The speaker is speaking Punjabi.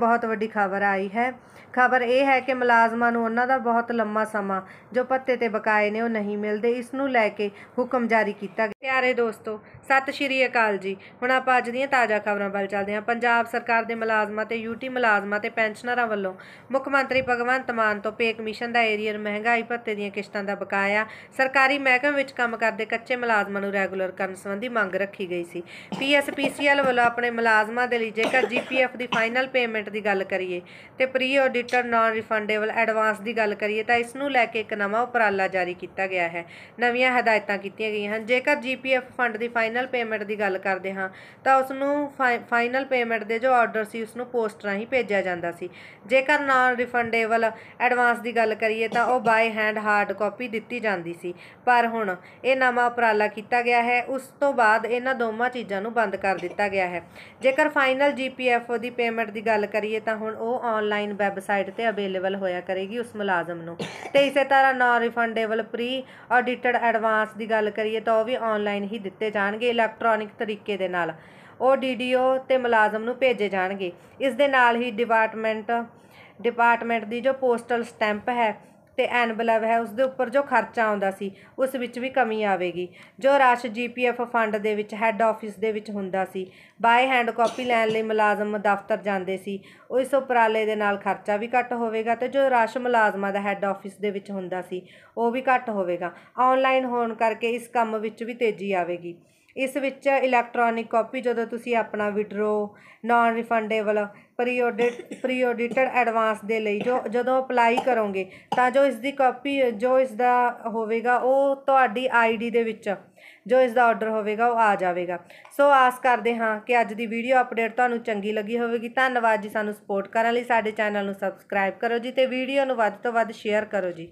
ਬਹੁਤ ਵੱਡੀ ਖਬਰ ਆਈ ਹੈ ਖਬਰ ਇਹ ਹੈ ਕਿ ਮੁਲਾਜ਼ਮਾਂ ਨੂੰ ਉਹਨਾਂ ਦਾ ਬਹੁਤ ਲੰਮਾ ਸਮਾਂ ਜੋ ਪੱਤੇ ਤੇ ਬਕਾਏ ਨੇ ਉਹ ਨਹੀਂ ਮਿਲਦੇ ਇਸ ਨੂੰ ਲੈ ਕੇ ਹੁਕਮ ਜਾਰੀ ਕੀਤਾ ਗਿਆ ਪਿਆਰੇ ਦੋਸਤੋ ਸਤਿ ਸ਼੍ਰੀ ਅਕਾਲ ਜੀ ਹੁਣ ਆਪਾਂ ਅੱਜ ਦੀਆਂ ਤਾਜ਼ਾ ਖਬਰਾਂ ਵੱਲ ਚੱਲਦੇ ਹਾਂ ਪੰਜਾਬ ਸਰਕਾਰ ਦੇ ਮੁਲਾਜ਼ਮਾਂ ਤੇ ਯੂਟੀ ਮੁਲਾਜ਼ਮਾਂ ਤੇ ਪੈਨਸ਼ਨਰਾਂ ਵੱਲੋਂ ਮੁੱਖ ਮੰਤਰੀ ਭਗਵੰਤ ਮਾਨ ਤੋਂ ਪੇ ਕਮਿਸ਼ਨ ਦਾ ਏਰੀਅਰ ਮਹਿੰਗਾਈ ਭੱਤੇ ਦੀਆਂ ਕਿਸ਼ਤਾਂ ਦਾ ਬਕਾਇਆ ਸਰਕਾਰੀ ਮਹਿਕਮੇ ਵਿੱਚ ਕੰਮ ਕਰਦੇ ਕੱਚੇ ਮੁਲਾਜ਼ਮਾਂ ਨੂੰ ਰੈਗੂਲਰ ਕਰਨ ਸੰਬੰਧੀ ਮੰਗ ਰੱਖੀ ਗਈ ਸੀ ਪੀਐਸਪੀਸੀਐਲ ਵੱਲੋਂ ਆਪਣੇ ਮੁਲਾਜ਼ਮਾਂ ਦੇ ਲਈ ਜੇਕਰ ਜੀਪੀਐਫ ਦੀ ਫਾਈਨਲ ਪੇਮੈਂਟ ਪੇਮੈਂਟ ਦੀ ਗੱਲ ਕਰੀਏ ਤੇ pre auditor non refundable advance ਦੀ ਗੱਲ ਕਰੀਏ ਤਾਂ ਇਸ ਨੂੰ ਲੈ ਕੇ ਇੱਕ ਨਵਾਂ ਉਪਰਾਲਾ ਜਾਰੀ ਕੀਤਾ ਗਿਆ ਹੈ ਨਵੀਆਂ ਹਦਾਇਤਾਂ ਕੀਤੀਆਂ ਗਈਆਂ ਹਨ ਜੇਕਰ ਜੀਪੀਐਫ ਫੰਡ ਦੀ ਫਾਈਨਲ ਪੇਮੈਂਟ ਦੀ ਗੱਲ ਕਰਦੇ ਹਾਂ ਤਾਂ ਉਸ ਨੂੰ ਫਾਈਨਲ ਪੇਮੈਂਟ ਦੇ ਜੋ ਆਰਡਰ ਸੀ ਉਸ ਨੂੰ ਪੋਸਟ ਰਾਹੀਂ ਭੇਜਿਆ ਜਾਂਦਾ ਸੀ ਜੇਕਰ ਨਾਨ ਰਿਫੰਡੇਬਲ ਐਡਵਾਂਸ ਦੀ ਗੱਲ ਕਰੀਏ ਤਾਂ ਉਹ ਬਾਏ ਹੈਂਡ ਹਾਰਡ ਕਾਪੀ ਦਿੱਤੀ ਜਾਂਦੀ ਸੀ ਪਰ ਹੁਣ ਇਹ ਨਵਾਂ ਉਪਰਾਲਾ ਕੀਤਾ ਗਿਆ ਹੈ ਉਸ ਤੋਂ ਬਾਅਦ ਇਹਨਾਂ ਦੋਵਾਂ ਚੀਜ਼ਾਂ ਨੂੰ ਬੰਦ ਕਰ ਦਿੱਤਾ ਗਿਆ ਹੈ ਜੇਕਰ ਫਾਈਨਲ ਜੀਪੀਐਫ ਦੀ ਪੇਮੈਂਟ ਦੀ ਗੱਲ ਕਰੀਏ ਤਾਂ ਹੁਣ ਉਹ ਆਨਲਾਈਨ ਵੈਬਸਾਈਟ ਤੇ ਅਵੇਲੇਬਲ ਹੋਇਆ ਕਰੇਗੀ ਉਸ ਮੁਲਾਜ਼ਮ ਨੂੰ ਤੇ ਇਸੇ ਤਰ੍ਹਾਂ non refundable pre audited advance ਦੀ ਗੱਲ ਕਰੀਏ ਤਾਂ ਉਹ ਵੀ ਆਨਲਾਈਨ ਹੀ ਦਿੱਤੇ ਜਾਣਗੇ ਇਲੈਕਟ੍ਰੋਨਿਕ ਤਰੀਕੇ ਦੇ ਨਾਲ ਉਹ ਡੀਡੀਓ ਤੇ ਮੁਲਾਜ਼ਮ ਨੂੰ ਭੇਜੇ ਜਾਣਗੇ ਇਸ ਦੇ ਨਾਲ ਹੀ ਡਿਪਾਰਟਮੈਂਟ ਡਿਪਾਰਟਮੈਂਟ ਦੀ ਜੋ ਪੋਸਟਲ ਸਟੈਂਪ ਹੈ ਤੇ ਐਨਬਲਵ ਹੈ ਉਸ ਦੇ ਉੱਪਰ ਜੋ ਖਰਚਾ ਆਉਂਦਾ ਸੀ ਉਸ ਵਿੱਚ ਵੀ ਕਮੀ ਆਵੇਗੀ ਜੋ ਰਾਸ਼ ਜੀਪੀਐਫ ਫੰਡ ਦੇ ਵਿੱਚ ਹੈੱਡ ਆਫਿਸ ਦੇ ਵਿੱਚ ਹੁੰਦਾ ਸੀ ਬਾਏ ਹੈਂਡ ਕਾਪੀ ਲੈਣ ਲਈ ਮੁਲਾਜ਼ਮ ਦਫ਼ਤਰ ਜਾਂਦੇ ਸੀ ਇਸ ਉਪਰਾਲੇ ਦੇ ਨਾਲ ਖਰਚਾ ਵੀ ਘੱਟ ਹੋਵੇਗਾ ਤੇ ਜੋ ਰਾਸ਼ ਮੁਲਾਜ਼ਮਾਂ ਦਾ ਹੈੱਡ ਆਫਿਸ ਦੇ ਵਿੱਚ ਹੁੰਦਾ ਸੀ ਉਹ ਵੀ ਘੱਟ ਹੋਵੇਗਾ ਆਨਲਾਈਨ ਹੋਣ ਕਰਕੇ ਇਸ ਕੰਮ ਵਿੱਚ ਵੀ ਤੇਜ਼ੀ ਆਵੇਗੀ ਇਸ ਵਿੱਚ ਇਲੈਕਟ੍ਰੋਨਿਕ ਕਾਪੀ ਜਦੋਂ ਤੁਸੀਂ ਆਪਣਾ withdraw non refundable pre audit pre audited advance ਦੇ ਲਈ ਜੋ ਜਦੋਂ ਅਪਲਾਈ ਕਰੋਗੇ ਤਾਂ ਜੋ ਇਸ ਦੀ ਕਾਪੀ ਜੋ ਇਸ ਦਾ ਹੋਵੇਗਾ ਉਹ ਤੁਹਾਡੀ ਆਈਡੀ ਦੇ ਵਿੱਚ ਜੋ ਇਸ ਦਾ ਆਰਡਰ ਹੋਵੇਗਾ ਉਹ ਆ ਜਾਵੇਗਾ ਸੋ ਆਸ ਕਰਦੇ ਹਾਂ ਕਿ ਅੱਜ ਦੀ ਵੀਡੀਓ ਅਪਡੇਟ ਤੁਹਾਨੂੰ ਚੰਗੀ ਲੱਗੀ ਹੋਵੇਗੀ ਧੰਨਵਾਦ ਜੀ ਸਾਨੂੰ ਸਪੋਰਟ ਕਰਨ ਲਈ ਸਾਡੇ ਚੈਨਲ ਨੂੰ ਸਬਸਕ੍ਰਾਈਬ ਕਰੋ ਜੀ ਤੇ ਵੀਡੀਓ ਨੂੰ ਵੱਧ ਤੋਂ ਵੱਧ ਸ਼ੇਅਰ ਕਰੋ ਜੀ